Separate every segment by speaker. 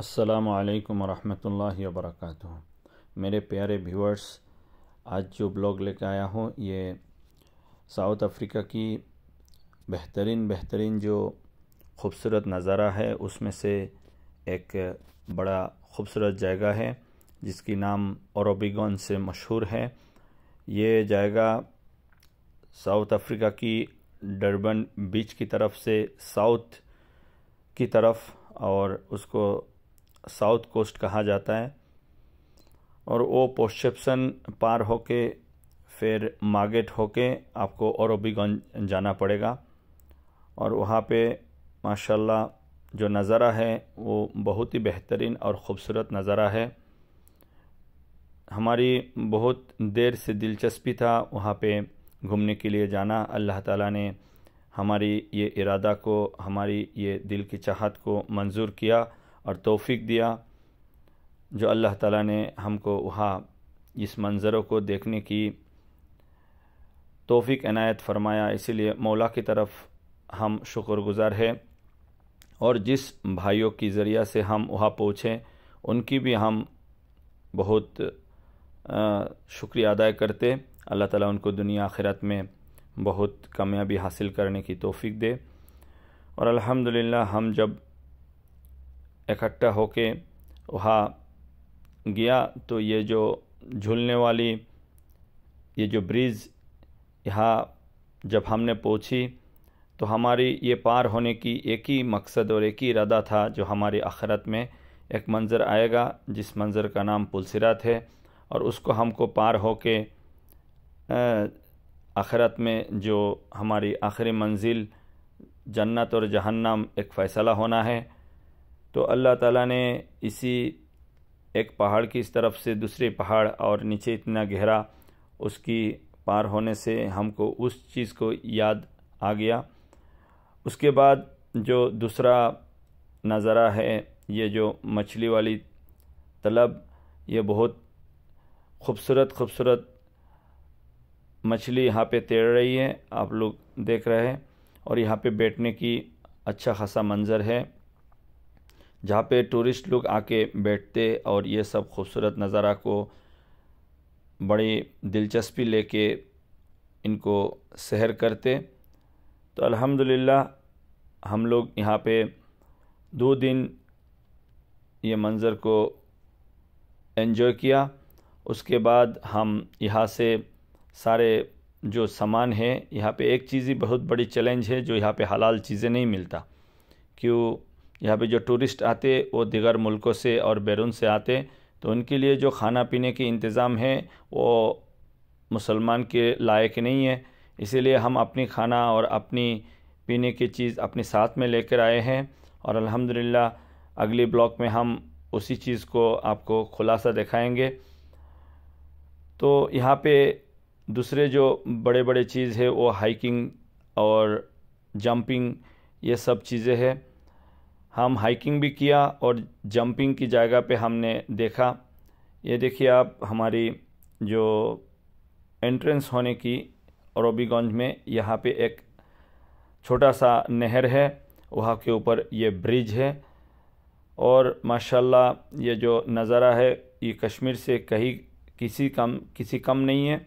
Speaker 1: असलकम वरहमल वर्क मेरे प्यारे व्यूअर्स आज जो ब्लॉग लेकर आया हूँ ये साउथ अफ्रीका की बेहतरीन बेहतरीन जो खूबसूरत नज़ारा है उसमें से एक बड़ा खूबसूरत जगह है जिसकी नाम औरबिगन से मशहूर है ये जगह साउथ अफ्रीका की डरबन बीच की तरफ से साउथ की तरफ और उसको साउथ कोस्ट कहा जाता है और वो पोस्टसेप्सन पार होके फिर मार्गेट होके आपको औरबीगंज जाना पड़ेगा और वहाँ पे माशाल्लाह जो नज़ारा है वो बहुत ही बेहतरीन और ख़ूबसूरत नज़ारा है हमारी बहुत देर से दिलचस्पी था वहाँ पे घूमने के लिए जाना अल्लाह ताला ने हमारी ये इरादा को हमारी ये दिल की चाहत को मंजूर किया और तौफीक दिया जो अल्लाह ताला ने हमको वहाँ इस मंज़रों को देखने की तोफ़ी अनायत फरमाया इसीलिए मौला की तरफ हम शुक्रगुज़ार हैं और जिस भाइयों की ज़रिया से हम वहाँ पहुँचे उनकी भी हम बहुत शुक्रिया अदा करते अल्लाह ताला उनको दुनिया आखिरत में बहुत कामयाबी हासिल करने की तोफ़ी दे और अल्हम्दुलिल्लाह हम जब इकट्ठा होके वहाँ गया तो ये जो झूलने वाली ये जो ब्रिज यहाँ जब हमने पहुँची तो हमारी ये पार होने की एक ही मकसद और एक ही इरादा था जो हमारी आखरत में एक मंज़र आएगा जिस मंज़र का नाम पुलसरा है और उसको हमको पार हो के आखरत में जो हमारी आखिरी मंजिल जन्नत और जहन्नम एक फ़ैसला होना है तो अल्लाह ताला ने इसी एक पहाड़ की इस तरफ से दूसरे पहाड़ और नीचे इतना गहरा उसकी पार होने से हमको उस चीज़ को याद आ गया उसके बाद जो दूसरा नज़ारा है ये जो मछली वाली तलब ये बहुत खूबसूरत खूबसूरत मछली यहाँ पे तैर रही है आप लोग देख रहे हैं और यहाँ पे बैठने की अच्छा खासा मंज़र है जहाँ पे टूरिस्ट लोग आके बैठते और ये सब खूबसूरत नज़ारा को बड़ी दिलचस्पी लेके इनको सैर करते तो अल्हम्दुलिल्लाह हम लोग यहाँ पे दो दिन ये मंज़र को एंजॉय किया उसके बाद हम यहाँ से सारे जो सामान है यहाँ पे एक चीज़ ही बहुत बड़ी चैलेंज है जो यहाँ पे हलाल चीज़ें नहीं मिलता क्यों यहाँ पे जो टूरिस्ट आते वो दिगर मुल्कों से और बैरून से आते तो उनके लिए जो खाना पीने के इंतज़ाम है वो मुसलमान के लायक नहीं है इसीलिए हम अपनी खाना और अपनी पीने की चीज़ अपने साथ में लेकर आए हैं और अल्हम्दुलिल्लाह अगली ब्लॉक में हम उसी चीज़ को आपको खुलासा दिखाएंगे तो यहाँ पे दूसरे जो बड़े बड़े चीज़ है वो हाइकिंग और जंपिंग ये सब चीज़ें हैं हम हाइकिंग भी किया और जंपिंग की जगह पे हमने देखा ये देखिए आप हमारी जो एंट्रेंस होने की रोबीगंज में यहाँ पे एक छोटा सा नहर है वहाँ के ऊपर ये ब्रिज है और माशाल्लाह ये जो नज़ारा है ये कश्मीर से कहीं किसी कम किसी कम नहीं है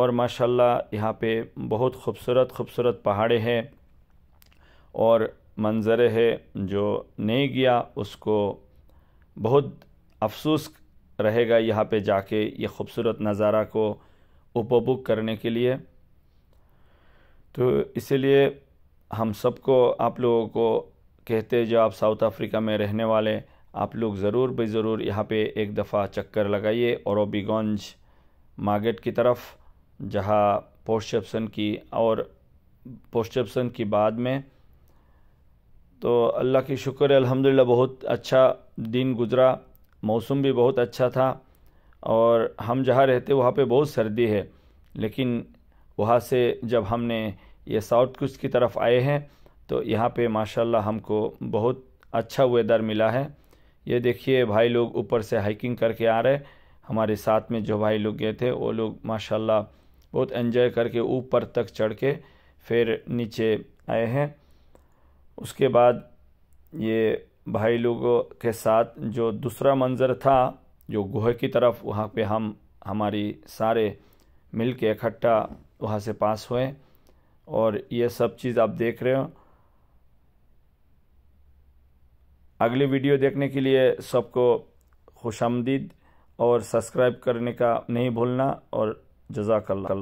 Speaker 1: और माशाल्लाह यहाँ पे बहुत खूबसूरत खूबसूरत पहाड़े हैं और मंज़र है जो नहीं गया उसको बहुत अफसोस रहेगा यहाँ पे जाके ये ख़ूबसूरत नज़ारा को उपभोग करने के लिए तो इसलिए हम सबको आप लोगों को कहते जो आप साउथ अफ्रीका में रहने वाले आप लोग ज़रूर बे ज़रूर यहाँ पे एक दफ़ा चक्कर लगाइए और ओबीगंज मार्केट की तरफ जहाँ पोस्टन की और पोस्टचेप्सन की बाद में तो अल्लाह की शुक्र अल्हम्दुलिल्लाह बहुत अच्छा दिन गुज़रा मौसम भी बहुत अच्छा था और हम जहाँ रहते वहाँ पे बहुत सर्दी है लेकिन वहाँ से जब हमने ये साउथ कुछ की तरफ आए हैं तो यहाँ पे माशाल्लाह हमको बहुत अच्छा वेदर मिला है ये देखिए भाई लोग ऊपर से हाइकिंग करके आ रहे हमारे साथ में जो भाई लोग गए थे वो लोग माशाल्लाह बहुत एंजॉय करके ऊपर तक चढ़ के फिर नीचे आए हैं उसके बाद ये भाई लोगों के साथ जो दूसरा मंज़र था जो गुहे की तरफ वहाँ पे हम हमारी सारे मिल के इकट्ठा वहाँ से पास हुए और ये सब चीज़ आप देख रहे हो अगली वीडियो देखने के लिए सबको खुश और सब्सक्राइब करने का नहीं भूलना और जजाकल्ला